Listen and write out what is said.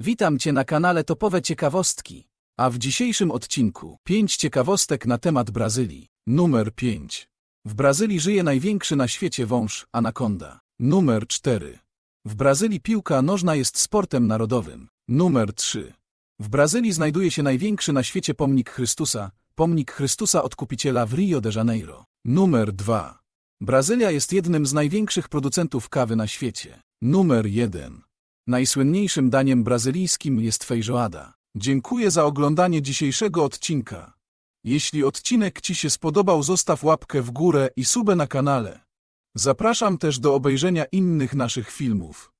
Witam Cię na kanale Topowe Ciekawostki, a w dzisiejszym odcinku 5 ciekawostek na temat Brazylii. Numer 5. W Brazylii żyje największy na świecie wąż, anakonda. Numer 4. W Brazylii piłka nożna jest sportem narodowym. Numer 3. W Brazylii znajduje się największy na świecie pomnik Chrystusa, pomnik Chrystusa Odkupiciela w Rio de Janeiro. Numer 2. Brazylia jest jednym z największych producentów kawy na świecie. Numer 1. Najsłynniejszym daniem brazylijskim jest feijoada. Dziękuję za oglądanie dzisiejszego odcinka. Jeśli odcinek Ci się spodobał, zostaw łapkę w górę i subę na kanale. Zapraszam też do obejrzenia innych naszych filmów.